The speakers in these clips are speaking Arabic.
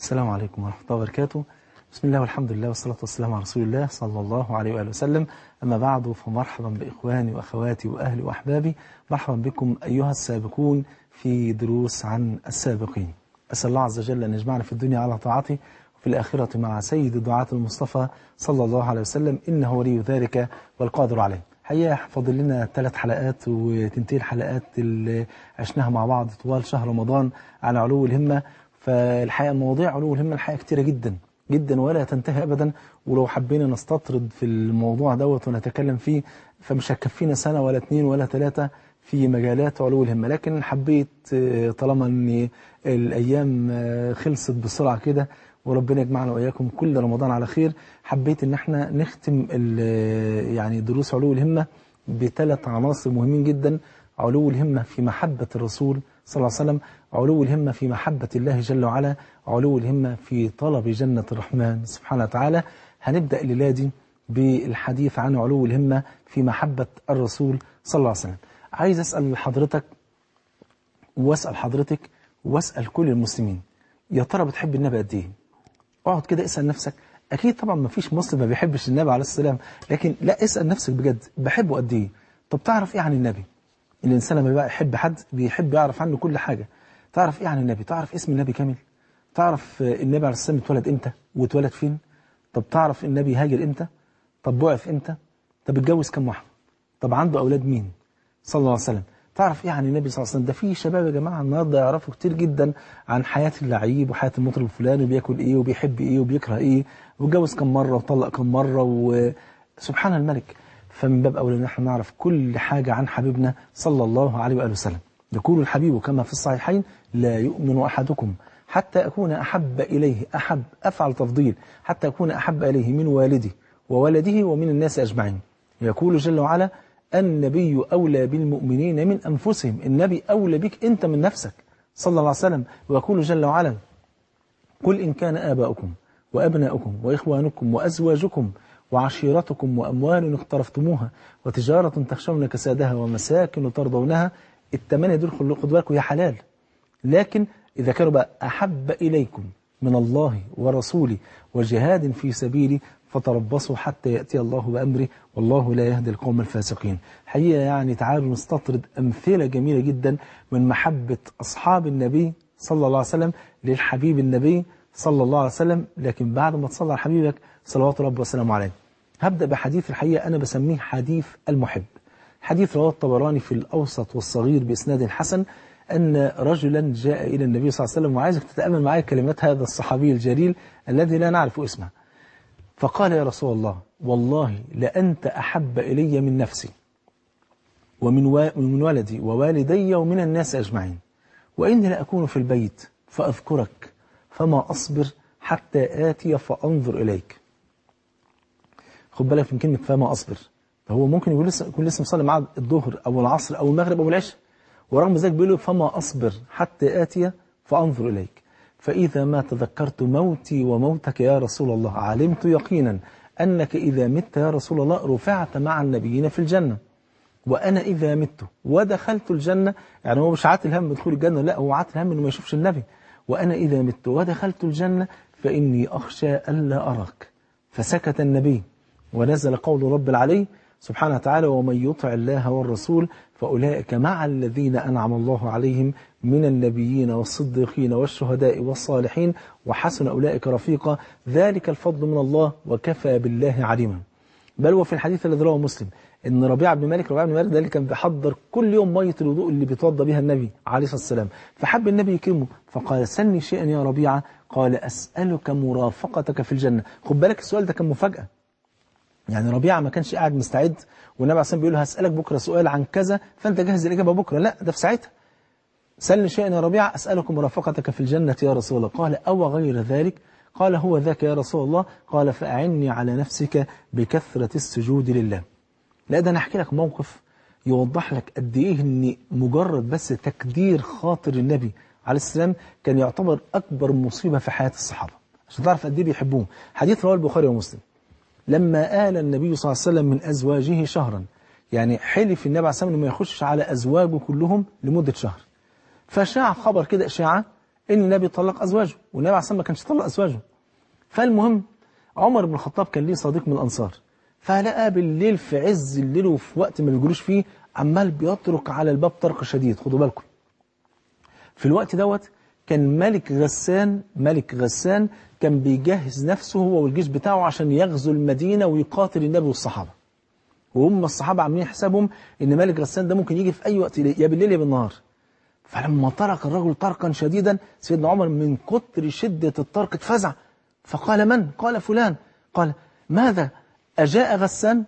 السلام عليكم ورحمة الله وبركاته بسم الله والحمد لله والصلاة والسلام على رسول الله صلى الله عليه وآله وسلم أما بعد فمرحبا بإخواني وأخواتي وأهلي وأحبابي مرحبا بكم أيها السابقون في دروس عن السابقين أسأل الله عز وجل أن يجمعنا في الدنيا على طاعته وفي الآخرة مع سيد الدعاة المصطفى صلى الله عليه وسلم إنه ولي ذلك والقادر عليه حقيقة فاضل لنا ثلاث حلقات وتنتهي الحلقات اللي عشناها مع بعض طوال شهر رمضان على علو الهمة فالحقيقة مواضيع علو الهمة الحقيقة كتيرة جدا جدا ولا تنتهي أبدا ولو حبينا نستطرد في الموضوع دوت ونتكلم فيه فمش هتكفينا سنة ولا اتنين ولا تلاتة في مجالات علو الهمة لكن حبيت آه، طالما ان الأيام آه، خلصت بسرعة كده وربنا يجمعنا وإياكم كل رمضان على خير حبيت ان احنا نختم آه، يعني دروس علو الهمة بثلاث عناصر مهمين جدا علو الهمة في محبة الرسول صلى الله عليه وسلم علو الهمة في محبة الله جل وعلا علو الهمة في طلب جنة الرحمن سبحانه وتعالى هنبدأ الليلة دي بالحديث عن علو الهمة في محبة الرسول صلى الله عليه وسلم عايز أسأل حضرتك وأسأل حضرتك وأسأل كل المسلمين يا ترى بتحب النبي قد إيه اقعد كده اسأل نفسك أكيد طبعا ما فيش مسلم ما بيحبش النبي عليه السلام لكن لا اسأل نفسك بجد بحبه قد إيه طب تعرف إيه عن النبي الإنسان لما بقى يحب حد بيحب يعرف عنه كل حاجة تعرف إيه عن النبي تعرف اسم النبي كامل تعرف النبي عليه الصلاة اتولد إمتى واتولد فين طب تعرف النبي هاجر إمتى طب بعث إمتى طب اتجوز كم واحدة طب عنده أولاد مين صلى الله عليه وسلم تعرف ايه عن النبي صلى الله عليه وسلم ده في شباب يا جماعه النهارده يعرفوا كتير جدا عن حياه اللعيب وحياه المطرب الفلاني وبياكل ايه وبيحب ايه وبيكره ايه واتجوز كم مره وطلق كم مره وسبحان الملك فمن باب أولى أن احنا نعرف كل حاجة عن حبيبنا صلى الله عليه وآله وسلم يقول الحبيب كما في الصحيحين لا يؤمن أحدكم حتى أكون أحب إليه أحب أفعل تفضيل حتى أكون أحب إليه من والده وولده ومن الناس أجمعين يقول جل وعلا النبي أولى بالمؤمنين من أنفسهم النبي أولى بك أنت من نفسك صلى الله عليه وسلم ويقول جل وعلا قل إن كان آباؤكم وأبناؤكم وإخوانكم وأزواجكم وعشيرتكم وأموال اقترفتموها وتجارة تخشون كسادها ومساكن ترضونها التمانية دول خلوا خدوا بالكم يا حلال لكن إذا كانوا بقى أحب إليكم من الله ورسوله وجهاد في سبيلي فتربصوا حتى يأتي الله بأمره والله لا يهدي القوم الفاسقين حقيقة يعني تعالوا نستطرد أمثلة جميلة جدا من محبة أصحاب النبي صلى الله عليه وسلم للحبيب النبي صلى الله عليه وسلم لكن بعد ما تصلى على حبيبك صلوات رب وسلامه عليه هبدأ بحديث الحقيقة أنا بسميه حديث المحب حديث رواه الطبراني في الأوسط والصغير بإسناد حسن أن رجلا جاء إلى النبي صلى الله عليه وسلم وعايزك تتأمل معايا كلمات هذا الصحابي الجليل الذي لا نعرف اسمه فقال يا رسول الله والله لأنت أحب إلي من نفسي ومن من ولدي ووالدي ومن الناس أجمعين وإني لأكون في البيت فأذكرك فما أصبر حتى آتي فأنظر إليك خد بالك من كلمة فما أصبر فهو ممكن يقول لسه يكون لسه مصلي معاه الظهر أو العصر أو المغرب أو العشاء ورغم ذلك بيقول له فما أصبر حتى آتي فأنظر إليك فإذا ما تذكرت موتي وموتك يا رسول الله علمت يقينا أنك إذا مت يا رسول الله رفعت مع النبيين في الجنة وأنا إذا مت ودخلت الجنة يعني هو مش عاتل هم دخول الجنة لا هو عاتل هم أنه ما يشوفش النبي وأنا إذا مت ودخلت الجنة فإني أخشى ألا أراك فسكت النبي ونزل قول رب العلي سبحانه وتعالى ومن يطع الله والرسول فأولئك مع الذين أنعم الله عليهم من النبيين والصديقين والشهداء والصالحين وحسن أولئك رفيقا ذلك الفضل من الله وكفى بالله عليما بل وفي الحديث الذي رواه مسلم ان ربيعه بن مالك ربيعه بن مالك ده اللي كان بيحضر كل يوم ميه الوضوء اللي بيتوضى بها النبي عليه الصلاه والسلام فحب النبي يكرمه فقال سلني شيئا يا ربيعه قال اسالك مرافقتك في الجنه خد بالك السؤال ده كان مفاجاه يعني ربيعة ما كانش قاعد مستعد والنبي عليه بيقول له هسألك بكرة سؤال عن كذا فأنت جهز الإجابة بكرة لا ده في ساعتها سلني شيئا يا ربيعة أسألك مرافقتك في الجنة يا رسول الله قال أو غير ذلك قال هو ذاك يا رسول الله قال فأعني على نفسك بكثرة السجود لله لا ده أنا أحكي لك موقف يوضح لك قد إيه أن مجرد بس تكدير خاطر النبي عليه السلام كان يعتبر أكبر مصيبة في حياة الصحابة عشان تعرف قد إيه بيحبوهم حديث رواه البخاري ومسلم لما آل النبي صلى الله عليه وسلم من أزواجه شهرا يعني حلف النبي عليه السلام ما يخشش على أزواجه كلهم لمدة شهر فشاع خبر كده إشاعة إن النبي طلق أزواجه والنبي عليه وسلم ما كانش طلق أزواجه فالمهم عمر بن الخطاب كان ليه صديق من الأنصار فلقى بالليل في عز الليل وفي وقت ما بيجروش فيه عمال بيطرق على الباب طرق شديد خدوا بالكم في الوقت دوت كان ملك غسان ملك غسان كان بيجهز نفسه هو والجيش بتاعه عشان يغزو المدينة ويقاتل النبي والصحابة وهم الصحابة عاملين حسابهم ان ملك غسان ده ممكن يجي في اي وقت يا بالليل يا بالنهار فلما طرق الرجل طرقا شديدا سيدنا عمر من كتر شدة الطرق اتفزع فقال من؟ قال فلان قال ماذا؟ أجاء غسان؟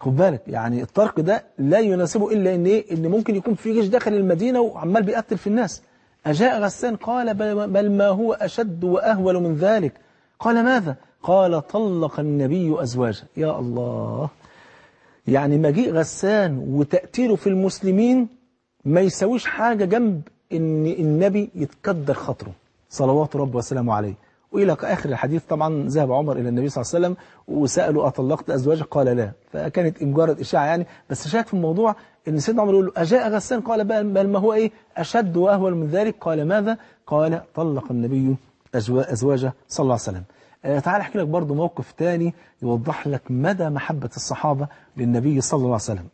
خد بالك يعني الطرق ده لا يناسبه إلا إن إيه؟ إن ممكن يكون في جيش داخل المدينة وعمال بيقتل في الناس أجاء غسان قال بل ما هو أشد وأهول من ذلك قال ماذا؟ قال طلق النبي أزواجه يا الله يعني مجيء غسان وتأثيره في المسلمين ما يسويش حاجة جنب إن النبي يتقدر خطره صلوات رب وسلامه عليه وإلى آخر الحديث طبعا ذهب عمر إلى النبي صلى الله عليه وسلم وسأله أطلقت أزواجك قال لا فكانت مجرد إشاعة يعني بس شاهد في الموضوع ان سيدنا عمر يقول له أجاء غسان قال بل ما هو إيه أشد وأهول من ذلك قال ماذا قال طلق النبي أزواجه صلى الله عليه وسلم آه، تعال احكي لك برضه موقف تاني يوضح لك مدى محبة الصحابة للنبي صلى الله عليه وسلم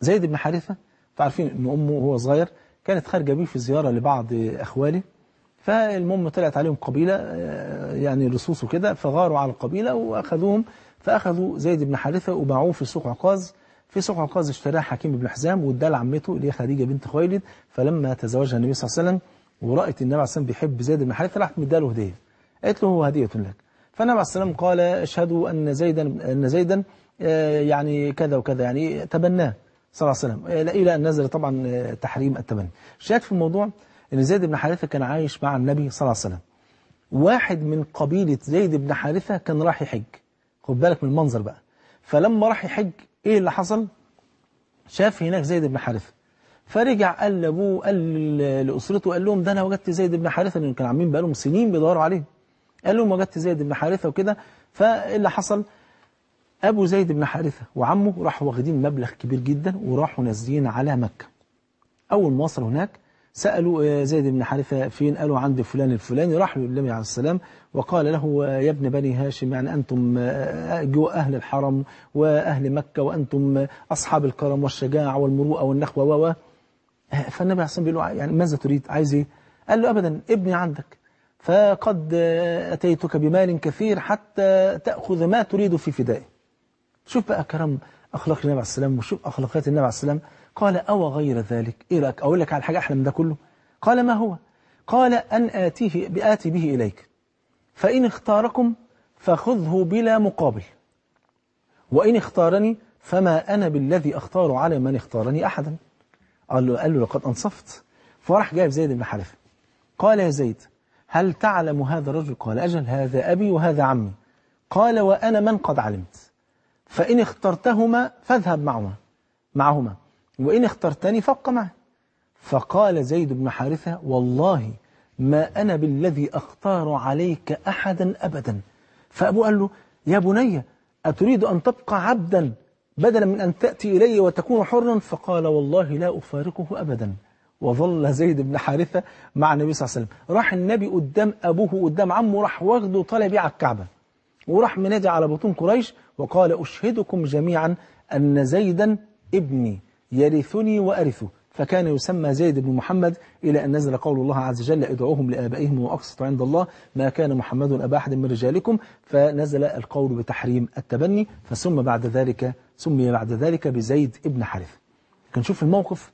زيد بن حارثة تعرفين ان أمه وهو صغير كانت خارجة بيه في زيارة لبعض أخواله فالمهم طلعت عليهم قبيلة آه، يعني لصوص وكده فغاروا على القبيلة وأخذوهم فأخذوا زيد بن حارثة وباعوه في سوق عكاظ في صفحة القاضي اشتراها حكيم بن حزام واداه لعمته اللي هي خديجه بنت خويلد فلما تزوجها النبي صلى الله عليه وسلم ورأت النبي صلى الله عليه وسلم بيحب زيد بن حارثه راحت مداله هديه قالت له هو هديه لك فالنبي عليه الصلاه والسلام قال اشهدوا ان زيدا ان زيدا آه، يعني كذا وكذا يعني تبناه صلى الله عليه وسلم آه، إلى أن نزل طبعا آه، تحريم التبني شاهد في الموضوع أن زيد بن حارثة كان عايش مع النبي صلى الله عليه وسلم واحد من قبيلة زيد بن حارثة كان راح يحج خد بالك من المنظر بقى فلما راح يحج إيه اللي حصل شاف هناك زيد بن حارثة فرجع قال لأبوه قال لأسرته قال لهم ده أنا وجدت زيد بن حارثة لأن كانوا عاملين بقالهم سنين بيدوروا عليه قال لهم وجدت زيد بن حارثة وكده فإيه اللي حصل أبو زيد بن حارثة وعمه راحوا واخدين مبلغ كبير جدا وراحوا نازلين على مكة أول ما وصلوا هناك سألوا آه، زيد بن حارثة فين قالوا عند فلان الفلاني راح له النبي عليه السلام وقال له آه، يا ابن بني هاشم يعني أنتم آه، جو أهل الحرم وأهل مكة وأنتم أصحاب الكرم والشجاعة والمروءة والنخوة و فالنبي عليه السلام بيقول له يعني ماذا تريد عايز ايه قال له أبدا ابني عندك فقد أتيتك بمال كثير حتى تأخذ ما تريد في فدائه شوف بقى كرم أخلاق النبي عليه السلام وشوف أخلاقيات النبي عليه السلام قال أو غير ذلك إيه رأيك أقول لك على حاجة أحلى من ده كله قال ما هو قال أن آتيه بآتي به إليك فإن اختاركم فخذه بلا مقابل وإن اختارني فما أنا بالذي أختار على من اختارني أحدا قال له, قال له لقد أنصفت فراح جايب زيد بن حارثة قال يا زيد هل تعلم هذا الرجل قال أجل هذا أبي وهذا عمي قال وأنا من قد علمت فإن اخترتهما فاذهب معهما معهما وإن اخترتني فابق معي فقال زيد بن حارثة والله ما أنا بالذي أختار عليك أحدا أبدا فأبو قال له يا بني أتريد أن تبقى عبدا بدلا من أن تأتي إلي وتكون حرا فقال والله لا أفارقه أبدا وظل زيد بن حارثة مع النبي صلى الله عليه وسلم راح النبي قدام أبوه قدام عمه راح واخده طالع بيه على الكعبة وراح منادي على بطون قريش وقال أشهدكم جميعا أن زيدا ابني يرثني وأرثه فكان يسمى زيد بن محمد إلى أن نزل قول الله عز وجل ادعوهم لآبائهم وأقسطوا عند الله ما كان محمد أبا أحد من رجالكم فنزل القول بتحريم التبني فثم بعد ذلك سمي بعد ذلك بزيد بن حارث شوف الموقف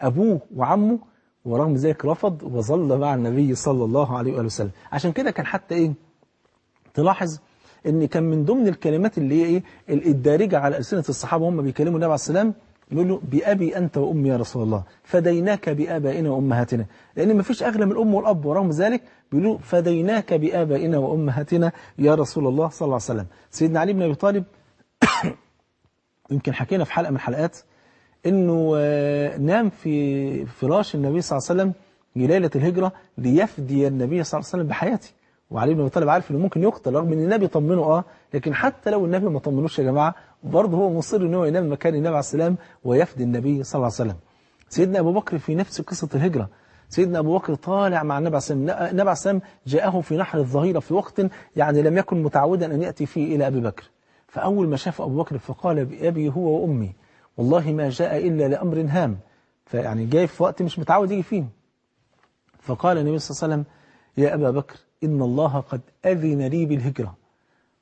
أبوه وعمه ورغم ذلك رفض وظل مع النبي صلى الله عليه وآله وسلم عشان كده كان حتى إيه تلاحظ ان كان من ضمن الكلمات اللي هي ايه الدارجه على السنه الصحابه هم بيكلموا النبي عليه الصلاة والسلام يقول له بأبي أنت وأمي يا رسول الله فديناك بآبائنا وأمهاتنا لأن ما فيش أغلى من الأم والأب ورغم ذلك بيقولوا فديناك بآبائنا وأمهاتنا يا رسول الله صلى الله عليه وسلم سيدنا علي بن أبي طالب يمكن حكينا في حلقة من الحلقات أنه آه، نام في فراش النبي صلى الله عليه وسلم ليلة الهجرة ليفدي النبي صلى الله عليه وسلم بحياته وعلي بن ابي طالب عارف انه ممكن يقتل رغم ان النبي طمنه اه لكن حتى لو النبي ما طمنوش يا جماعه برضه هو مصر ان هو ينام مكان النبي عليه السلام ويفدي النبي صلى الله عليه وسلم. سيدنا ابو بكر في نفس قصه الهجره سيدنا أبو بكر طالع مع النبي عليه السلام النبي عليه السلام جاءه في نحر الظهيرة في وقت يعني لم يكن متعودا أن يأتي فيه إلى أبي بكر فأول ما شاف أبو بكر فقال بأبي هو وأمي والله ما جاء إلا لأمر هام فيعني جاي في وقت مش متعود يجي فيه فقال النبي صلى الله عليه وسلم يا أبا بكر إن الله قد أذن لي بالهجرة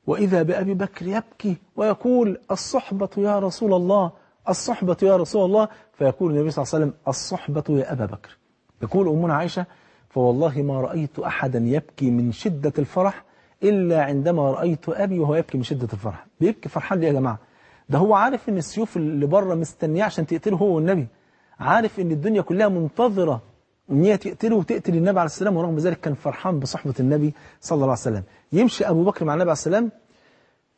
وإذا بأبي بكر يبكي ويقول الصحبة يا رسول الله الصحبة يا رسول الله فيقول النبي صلى الله عليه وسلم الصحبة يا أبا بكر يقول أمنا عائشة فوالله ما رأيت أحدا يبكي من شدة الفرح إلا عندما رأيت أبي وهو يبكي من شدة الفرح بيبكي فرحان ليه يا جماعة ده هو عارف إن السيوف اللي بره مستنياه عشان تقتله هو والنبي عارف إن الدنيا كلها منتظرة ان هي تقتله وتقتل النبي عليه السلام ورغم ذلك كان فرحان بصحبة النبي صلى الله عليه وسلم يمشي أبو بكر مع النبي عليه السلام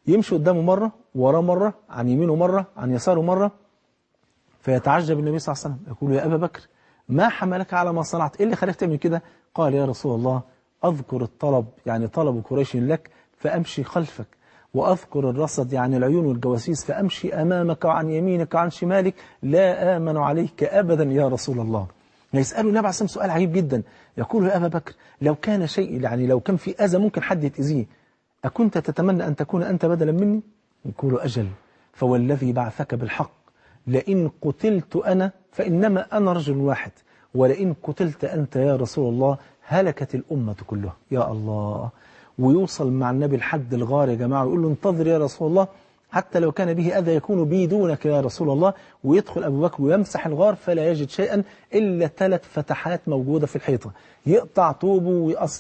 يمشي قدامه مرة وراه مرة عن يمينه مرة عن يساره مرة فيتعجب النبي صلى الله عليه وسلم يقول يا أبا بكر ما حملك على ما صنعت إيه اللي خلاك تعمل كده قال يا رسول الله أذكر الطلب يعني طلب قريش لك فأمشي خلفك وأذكر الرصد يعني العيون والجواسيس فأمشي أمامك وعن يمينك وعن شمالك لا آمن عليك أبدا يا رسول الله يسألوا النبي عليه الصلاة سؤال عجيب جدا يقول يا أبا بكر لو كان شيء يعني لو كان في أذى ممكن حد يتأذيه أكنت تتمنى أن تكون أنت بدلا مني يقول أجل فوالذي بعثك بالحق لئن قتلت أنا فإنما أنا رجل واحد ولئن قتلت أنت يا رسول الله هلكت الأمة كلها يا الله ويوصل مع النبي لحد الغار يا جماعة ويقول له انتظر يا رسول الله حتى لو كان به أذى يكون بي دونك يا رسول الله ويدخل أبو بكر ويمسح الغار فلا يجد شيئا إلا ثلاث فتحات موجودة في الحيطة يقطع طوبه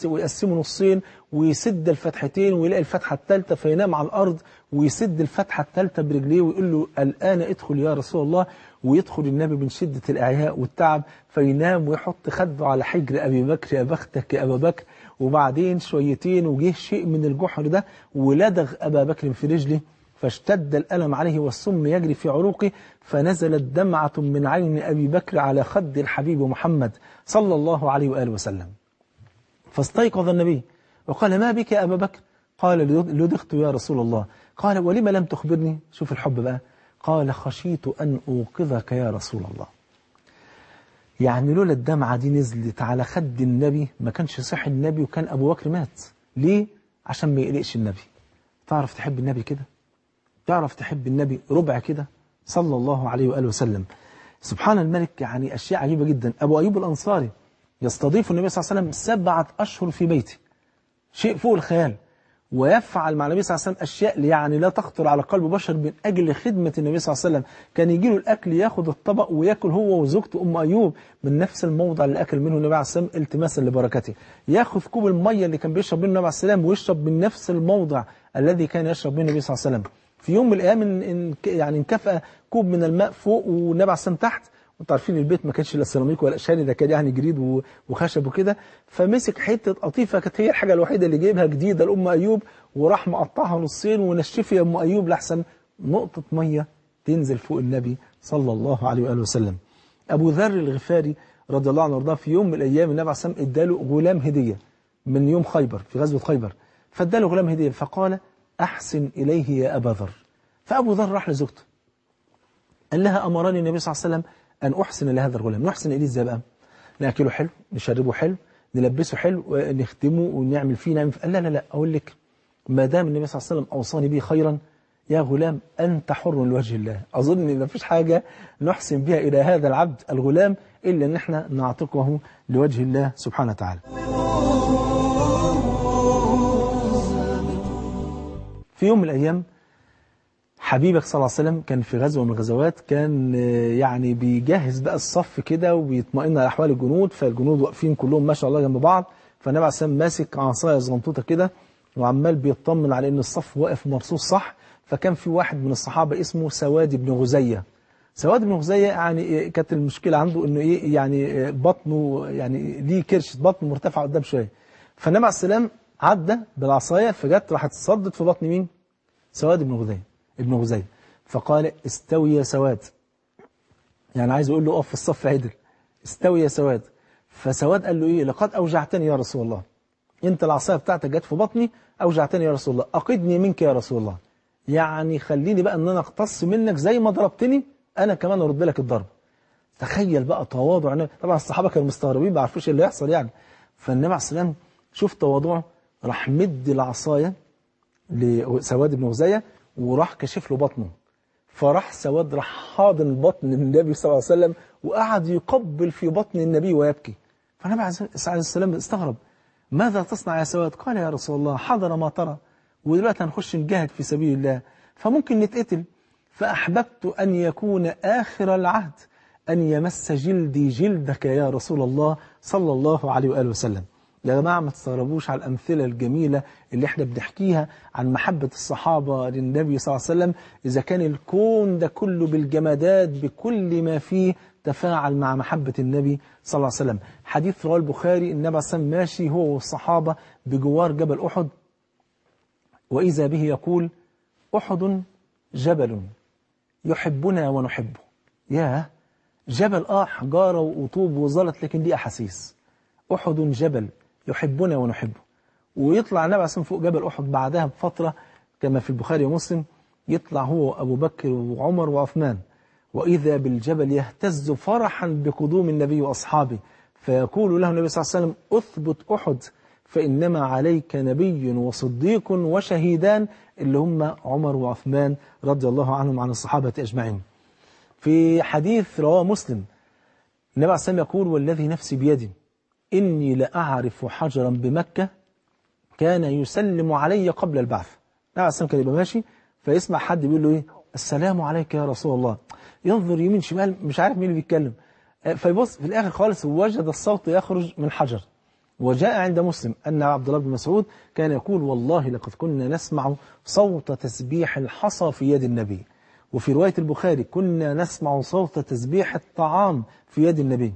ويقسمه نصين ويسد الفتحتين ويلاقي الفتحة الثالثة فينام على الأرض ويسد الفتحة الثالثة برجليه ويقول له الآن ادخل يا رسول الله ويدخل النبي من شدة الإعياء والتعب فينام ويحط خده على حجر أبي بكر يا بختك يا أبا بكر وبعدين شويتين وجه شيء من الجحر ده ولدغ أبا بكر في رجله فاشتد الألم عليه والسم يجري في عروقه فنزلت دمعة من عين أبي بكر على خد الحبيب محمد صلى الله عليه وآله وسلم فاستيقظ النبي وقال ما بك يا أبا بكر قال لدخت يا رسول الله قال ولم لم تخبرني شوف الحب بقى قال خشيت أن أوقظك يا رسول الله يعني لولا الدمعة دي نزلت على خد النبي ما كانش صح النبي وكان أبو بكر مات ليه؟ عشان ما يقلقش النبي تعرف تحب النبي كده تعرف تحب النبي ربع كده صلى الله عليه وآله وسلم سبحان الملك يعني أشياء عجيبة جدا أبو أيوب الأنصاري يستضيف النبي صلى الله عليه وسلم سبعة أشهر في بيته شيء فوق الخيال ويفعل مع النبي صلى الله عليه وسلم أشياء يعني لا تخطر على قلب بشر من أجل خدمة النبي صلى الله عليه وسلم كان يجي له الأكل ياخد الطبق ويأكل هو وزوجته أم أيوب من نفس الموضع اللي أكل منه النبي عليه الصلاة والسلام التماسا لبركته ياخذ كوب المية اللي كان بيشرب منه النبي عليه الصلاة والسلام ويشرب من نفس الموضع الذي كان يشرب منه النبي صلى الله عليه وسلم في يوم من الأيام إن يعني انكفأ كوب من الماء فوق والنبي عليه السلام تحت وانتوا عارفين البيت ما كانش لا سيراميك ولا اشياء ده كان يعني جريد وخشب وكده فمسك حته قطيفه كانت هي الحاجه الوحيده اللي جايبها جديده لام ايوب وراح مقطعها نصين يا ام ايوب لاحسن نقطه ميه تنزل فوق النبي صلى الله عليه واله وسلم. ابو ذر الغفاري رضي الله عنه وارضاه في يوم من الايام النبي عليه الصلاه والسلام اداله غلام هديه من يوم خيبر في غزوه خيبر فاداله غلام هديه فقال أحسن إليه يا أبا ذر فأبو ذر راح لزوجته قال لها أمرني النبي صلى الله عليه وسلم أن أحسن لهذا الغلام نحسن إليه إزاي بقى نأكله حلو نشربه حلو نلبسه حلو نخدمه ونعمل فيه نعمل فيه. لا لا لا أقول لك ما دام النبي صلى الله عليه وسلم أوصاني به خيرا يا غلام أنت حر لوجه الله أظن أن ما فيش حاجة نحسن بها إلى هذا العبد الغلام إلا أن احنا نعتقه لوجه الله سبحانه وتعالى في يوم من الأيام حبيبك صلى الله عليه وسلم كان في غزوة من الغزوات كان آه، يعني بيجهز بقى الصف كده وبيطمئن على أحوال الجنود فالجنود واقفين كلهم ما شاء الله جنب بعض فالنبي عليه السلام ماسك عصاية زغنطوطه كده وعمال بيطمن على إن الصف واقف مرصوص صح فكان في واحد من الصحابة اسمه سواد بن غزية سواد بن غزية يعني آه، كانت المشكلة عنده إنه إيه يعني آه، بطنه يعني ليه كرشة بطنه مرتفعة قدام شوية فالنبي عليه السلام عدى بالعصاية فجت راحت صدت في بطن مين سواد بن غزية ابن غزية فقال استوي يا سواد يعني عايز يقول له اقف في الصف عدل استوي يا سواد فسواد قال له ايه لقد اوجعتني يا رسول الله انت العصايه بتاعتك جت في بطني اوجعتني يا رسول الله اقدني منك يا رسول الله يعني خليني بقى ان انا اقتص منك زي ما ضربتني انا كمان ارد لك الضرب تخيل بقى تواضع طبعا الصحابه كانوا مستغربين ما عرفوش إيه اللي يحصل يعني فالنبي عليه الصلاه والسلام شوف تواضعه راح مد العصايه لسواد بن غزيه وراح كشف له بطنه فراح سواد راح حاضن بطن النبي صلى الله عليه وسلم وقعد يقبل في بطن النبي ويبكي فالنبي عليه الصلاه والسلام استغرب ماذا تصنع يا سواد قال يا رسول الله حضر ما ترى ودلوقتي هنخش نجاهد في سبيل الله فممكن نتقتل فأحببت أن يكون آخر العهد أن يمس جلدي جلدك يا رسول الله صلى الله عليه وآله وسلم يا جماعة ما تستغربوش على الأمثلة الجميلة اللي احنا بنحكيها عن محبة الصحابة للنبي صلى الله عليه وسلم إذا كان الكون ده كله بالجمادات بكل ما فيه تفاعل مع محبة النبي صلى الله عليه وسلم حديث رواه البخاري النبي صلى الله عليه وسلم ماشي هو والصحابة بجوار جبل أحد وإذا به يقول أحد جبل يحبنا ونحبه ياه جبل آه حجارة وطوب وزلط لكن دي أحاسيس أحد جبل يحبنا ونحبه ويطلع النبي عليه الصلاة فوق جبل أحد بعدها بفترة كما في البخاري ومسلم يطلع هو أبو بكر وعمر وعثمان وإذا بالجبل يهتز فرحا بقدوم النبي وأصحابه فيقول له النبي صلى الله عليه وسلم أثبت أحد فإنما عليك نبي وصديق وشهيدان اللي هم عمر وعثمان رضي الله عنهم عن الصحابة أجمعين في حديث رواه مسلم النبي عليه الصلاة والسلام يقول والذي نفسي بيدي إني لأعرف حجرا بمكة كان يسلم علي قبل البعث لا السلام كان يبقى ماشي فيسمع حد بيقول له إيه السلام عليك يا رسول الله ينظر يمين شمال مش عارف مين اللي بيتكلم آه، فيبص في الآخر خالص وجد الصوت يخرج من حجر وجاء عند مسلم أن عبد الله بن مسعود كان يقول والله لقد كنا نسمع صوت تسبيح الحصى في يد النبي وفي رواية البخاري كنا نسمع صوت تسبيح الطعام في يد النبي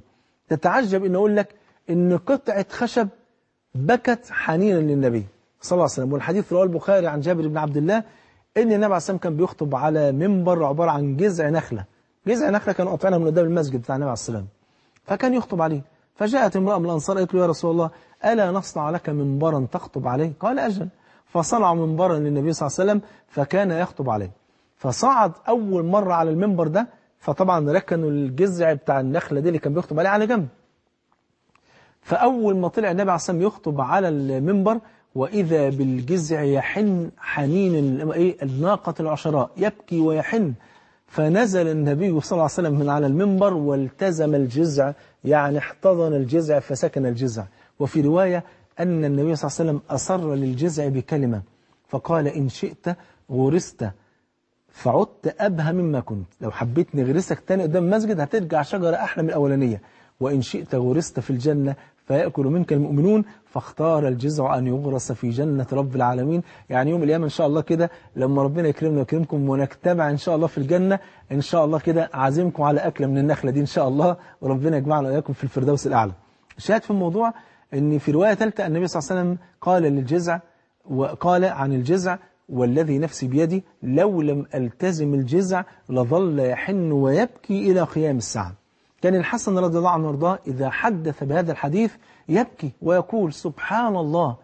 تتعجب أن أقول لك إن قطعة خشب بكت حنينا للنبي صلى الله عليه وسلم والحديث رواه البخاري عن جابر بن عبد الله إن النبي عليه الصلاة والسلام كان بيخطب على منبر عبارة عن جذع نخلة جذع نخلة كانوا قاطعينها من قدام المسجد بتاع النبي عليه الصلاة والسلام فكان يخطب عليه فجاءت امرأة من الأنصار قالت له يا رسول الله ألا نصنع لك منبرا تخطب عليه قال أجل فصنعوا منبرا للنبي صلى الله عليه وسلم فكان يخطب عليه فصعد أول مرة على المنبر ده فطبعا ركنوا الجذع بتاع النخلة دي اللي كان بيخطب عليه على جنب فأول ما طلع النبي عليه الصلاة يخطب على المنبر وإذا بالجزع يحن حنين إيه، الناقة العشراء يبكي ويحن فنزل النبي صلى الله عليه وسلم من على المنبر والتزم الجزع يعني احتضن الجزع فسكن الجزع وفي رواية أن النبي صلى الله عليه وسلم أصر للجزع بكلمة فقال إن شئت غرست فعدت أبهى مما كنت لو حبيت نغرسك تاني قدام مسجد هترجع شجرة أحلى من الأولانية وإن شئت غرست في الجنة فيأكل منك المؤمنون فاختار الجزع أن يغرس في جنة رب العالمين يعني يوم الأيام إن شاء الله كده لما ربنا يكرمنا ويكرمكم ونجتمع إن شاء الله في الجنة إن شاء الله كده عازمكم على أكلة من النخلة دي إن شاء الله وربنا يجمعنا وإياكم في الفردوس الأعلى الشاهد في الموضوع أن في رواية ثالثة النبي صلى الله عليه وسلم قال للجزع وقال عن الجزع والذي نفسي بيدي لو لم ألتزم الجزع لظل يحن ويبكي إلى قيام الساعة كان الحسن رضي الله عنه وارضاه إذا حدث بهذا الحديث يبكي ويقول سبحان الله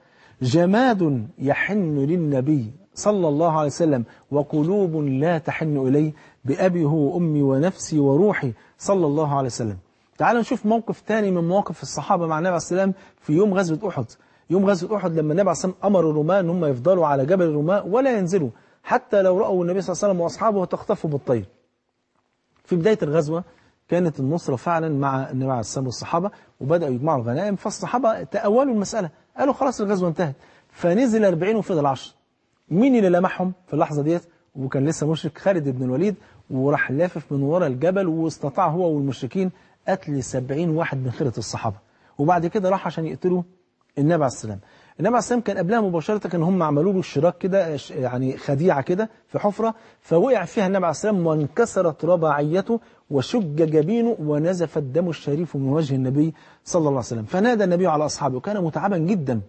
جماد يحن للنبي صلى الله عليه وسلم وقلوب لا تحن إليه بأبي هو أمي ونفسي وروحي صلى الله عليه وسلم تعالوا نشوف موقف ثاني من مواقف الصحابة مع النبي عليه السلام في يوم غزوة أحد يوم غزوة أحد لما النبي عليه السلام أمر الرماة ان هم يفضلوا على جبل الرماة ولا ينزلوا حتى لو رأوا النبي صلى الله عليه وسلم وأصحابه تخطفوا بالطير في بداية الغزوة كانت النصرة فعلا مع النبي عليه الصلاة والصحابة وبدأوا يجمعوا الغنائم فالصحابة تأولوا المسألة قالوا خلاص الغزوة انتهت فنزل 40 وفضل 10 مين اللي لمحهم في اللحظة ديت وكان لسه مشرك خالد بن الوليد وراح لافف من ورا الجبل واستطاع هو والمشركين قتل 70 واحد من خيرة الصحابة وبعد كده راح عشان يقتلوا النبي عليه السلام النبي عليه الصلاه والسلام كان قبلها مباشره كان هم عملوا له اشتراك كده يعني خديعه كده في حفره فوقع فيها النبي عليه الصلاه والسلام وانكسرت رباعيته وشج جبينه ونزف الدم الشريف من وجه النبي صلى الله عليه وسلم فنادى النبي على أصحابه وكان متعبا جدا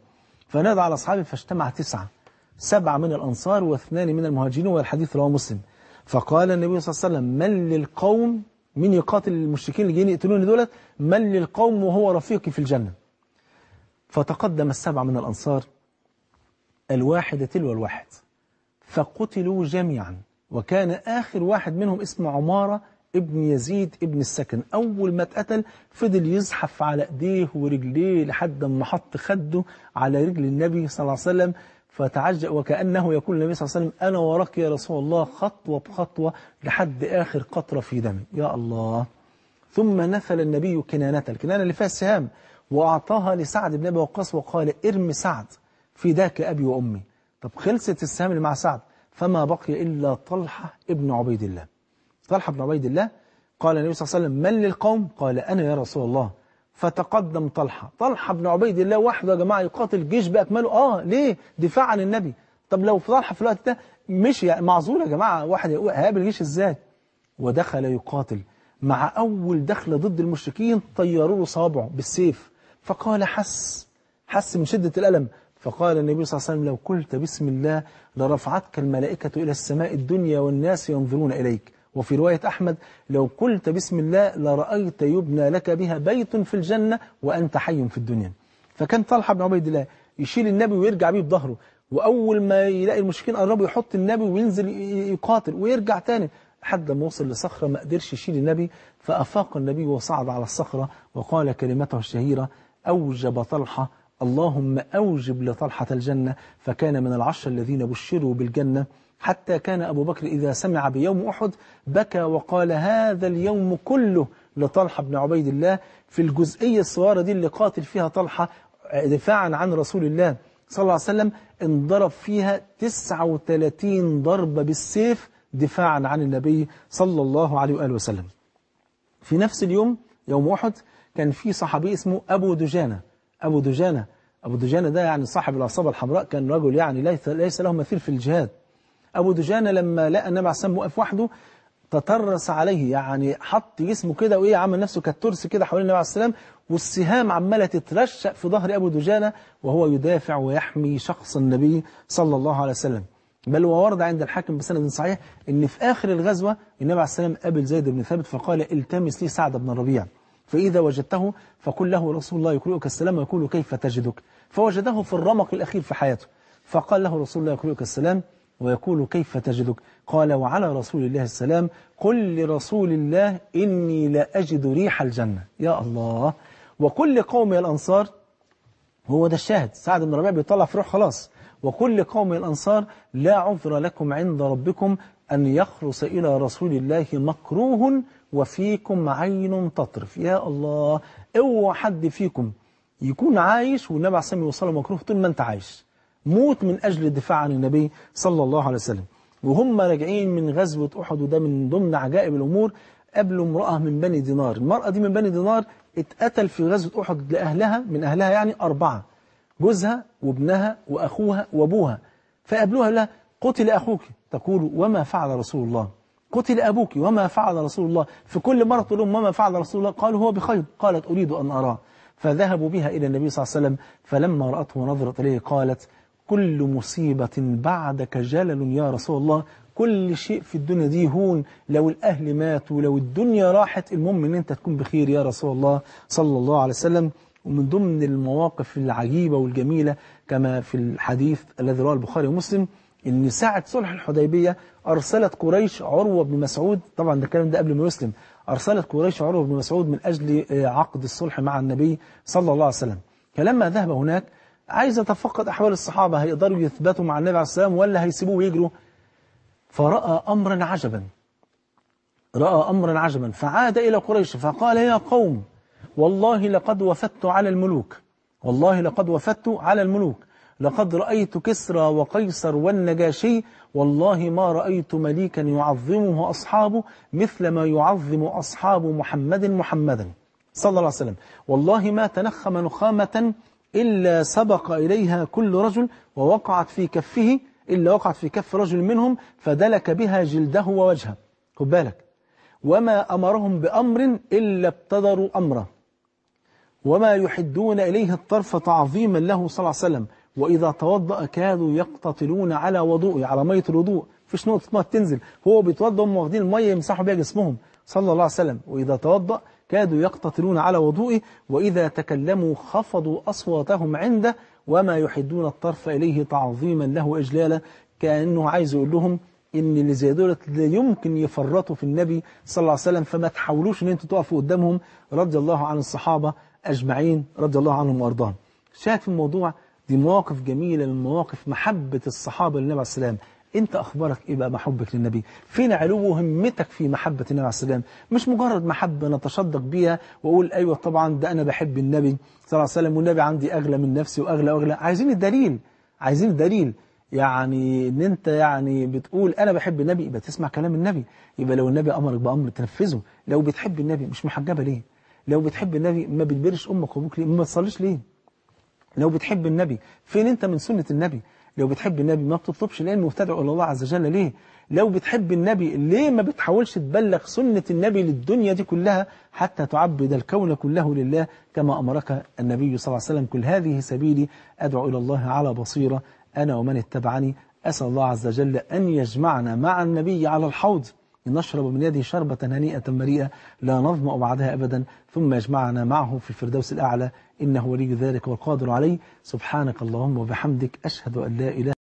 فنادى على أصحابه فاجتمع تسعة سبعة من الأنصار واثنان من المهاجرين والحديث رواه مسلم فقال النبي صلى الله عليه وسلم من للقوم من يقاتل المشركين اللي جايين يقتلوني دولت من للقوم وهو رفيقي في الجنة فتقدم السبع من الأنصار الواحدة تلو الواحد فقتلوا جميعا وكان آخر واحد منهم اسمه عمارة ابن يزيد ابن السكن أول ما اتقتل فضل يزحف على ايديه ورجليه لحد ما حط خده على رجل النبي صلى الله عليه وسلم فتعجب وكأنه يقول النبي صلى الله عليه وسلم أنا وراك يا رسول الله خطوة بخطوة لحد آخر قطرة في دمي يا الله ثم نثل النبي كنانة الكنانة اللي فيها السهام وأعطاها لسعد بن أبي وقاص وقال ارم سعد في ذاك أبي وأمي طب خلصت السهام اللي مع سعد فما بقي إلا طلحة ابن عبيد الله طلحة بن عبيد الله قال النبي صلى الله عليه وسلم من للقوم قال أنا يا رسول الله فتقدم طلحة طلحة بن عبيد الله وحده يا جماعة يقاتل جيش بأكمله آه ليه دفاع عن النبي طب لو في طلحة في الوقت ده مشي يعني معذور يا جماعة واحد هيقابل جيش إزاي ودخل يقاتل مع أول دخلة ضد المشركين طيروا له صابعه بالسيف فقال حس حس من شدة الألم فقال النبي صلى الله عليه وسلم لو قلت بسم الله لرفعتك الملائكة إلى السماء الدنيا والناس ينظرون إليك وفي رواية أحمد لو قلت بسم الله لرأيت يبنى لك بها بيت في الجنة وأنت حي في الدنيا فكان طلحة بن عبيد الله يشيل النبي ويرجع بيه بظهره وأول ما يلاقي المشركين قربوا يحط النبي وينزل يقاتل ويرجع تاني حد ما وصل لصخرة ما قدرش يشيل النبي فأفاق النبي وصعد على الصخرة وقال كلمته الشهيرة أوجب طلحة اللهم أوجب لطلحة الجنة فكان من العشر الذين بشروا بالجنة حتى كان أبو بكر إذا سمع بيوم أحد بكى وقال هذا اليوم كله لطلحة بن عبيد الله في الجزئية الصغيرة دي اللي قاتل فيها طلحة دفاعا عن رسول الله صلى الله عليه وسلم انضرب فيها 39 ضربة بالسيف دفاعا عن النبي صلى الله عليه وآله وسلم في نفس اليوم يوم أحد كان في صحابي اسمه أبو دجانة أبو دجانة أبو دجانة ده يعني صاحب العصابة الحمراء كان رجل يعني ليس, ليس له مثيل في الجهاد أبو دجانة لما لقى النبي عليه الصلاة واقف وحده تطرس عليه يعني حط جسمه كده وإيه عمل نفسه كالترس كده حوالين النبي عليه الصلاة والسلام والسهام عمالة تترشق في ظهر أبو دجانة وهو يدافع ويحمي شخص النبي صلى الله عليه وسلم بل وورد عند الحاكم بسند صحيح ان في آخر الغزوة النبي عليه الصلاة والسلام قابل زيد بن ثابت فقال التمس لي سعد بن ربيع فإذا وجدته فقل له رسول الله يقرئك السلام ويقول كيف تجدك فوجده في الرمق الأخير في حياته فقال له رسول الله يقرئك السلام ويقول كيف تجدك قال وعلى رسول الله السلام قل لرسول الله إني لا أجد ريح الجنة يا الله وكل قوم الأنصار هو ده الشاهد سعد بن ربيع بيطلع في روح خلاص وكل قوم الأنصار لا عذر لكم عند ربكم أن يخرص إلى رسول الله مكروه وفيكم عين تطرف يا الله اوعى حد فيكم يكون عايش والنبي عليه الصلاه والسلام مكروه طول ما انت عايش موت من أجل الدفاع عن النبي صلى الله عليه وسلم وهم راجعين من غزوة أحد وده من ضمن عجائب الأمور قابلوا امرأة من بني دينار المرأة دي من بني دينار اتقتل في غزوة أحد لأهلها من أهلها يعني أربعة جوزها وابنها وأخوها وأبوها فقابلوها لها قتل أخوك تقول وما فعل رسول الله قتل أبوك وما فعل رسول الله في كل مرة تقول لهم وما فعل رسول الله قالوا هو بخير قالت أريد أن أراه فذهبوا بها إلى النبي صلى الله عليه وسلم فلما رأته ونظرت إليه قالت كل مصيبة بعدك جلل يا رسول الله كل شيء في الدنيا دي هون لو الأهل ماتوا لو الدنيا راحت المهم أن أنت تكون بخير يا رسول الله صلى الله عليه وسلم ومن ضمن المواقف العجيبة والجميلة كما في الحديث الذي رواه البخاري ومسلم ان ساعة صلح الحديبية ارسلت قريش عروة بن مسعود طبعا ده الكلام ده قبل ما يسلم ارسلت قريش عروة بن مسعود من اجل آه، عقد الصلح مع النبي صلى الله عليه وسلم فلما ذهب هناك عايز يتفقد احوال الصحابة هيقدروا يثبتوا مع النبي عليه السلام ولا هيسيبوه ويجروا فرأى امرا عجبا رأى امرا عجبا فعاد الى قريش فقال يا قوم والله لقد وفدت على الملوك والله لقد وفدت على الملوك لقد رأيت كسرى وقيصر والنجاشي والله ما رأيت مليكا يعظمه أصحابه مثل ما يعظم أصحاب محمد محمدا صلى الله عليه وسلم والله ما تنخم نخامة إلا سبق إليها كل رجل ووقعت في كفه إلا وقعت في كف رجل منهم فدلك بها جلده ووجهه خد بالك وما أمرهم بأمر إلا ابتدروا أمره وما يحدون إليه الطرف تعظيما له صلى الله عليه وسلم وإذا توضأ كادوا يقتتلون على وضوءه على مية الوضوء مفيش نقطة ما تنزل هو بيتوضأ هم واخدين المية يمسحوا بها جسمهم صلى الله عليه وسلم وإذا توضأ كادوا يقتتلون على وضوئه وإذا تكلموا خفضوا أصواتهم عنده وما يحدون الطرف إليه تعظيما له وإجلالا كأنه عايز يقول لهم إن اللي زي دولت لا يمكن يفرطوا في النبي صلى الله عليه وسلم فما تحاولوش إن أنتوا تقفوا قدامهم رضي الله عن الصحابة أجمعين رضي الله عنهم وأرضاهم شاهد في الموضوع دي مواقف جميلة من مواقف محبة الصحابة للنبي عليه السلام انت اخبارك ايه بقى محبك للنبي فين علو همتك في محبة النبي عليه السلام مش مجرد محبة نتشدق بيها واقول ايوه طبعا ده انا بحب النبي صلى الله عليه وسلم والنبي عندي اغلى من نفسي واغلى واغلى عايزين الدليل عايزين الدليل يعني ان انت يعني بتقول انا بحب النبي يبقى تسمع كلام النبي يبقى لو النبي امرك بامر تنفذه لو بتحب النبي مش محجبه ليه لو بتحب النبي ما بتبرش امك وابوك ليه ما بتصليش ليه لو بتحب النبي فين أنت من سنة النبي لو بتحب النبي ما بتطلبش لأنه بتدعو إلى الله عز وجل ليه لو بتحب النبي ليه ما بتحاولش تبلغ سنة النبي للدنيا دي كلها حتى تعبد الكون كله لله كما أمرك النبي صلى الله عليه وسلم كل هذه سبيلي أدعو إلى الله على بصيرة أنا ومن اتبعني أسأل الله عز وجل أن يجمعنا مع النبي على الحوض نشرب من يده شربة هنيئة مريئة لا نظمأ بعدها أبدا ثم يجمعنا معه في الفردوس الأعلى إنه ولي ذلك والقادر عليه سبحانك اللهم وبحمدك أشهد أن لا إله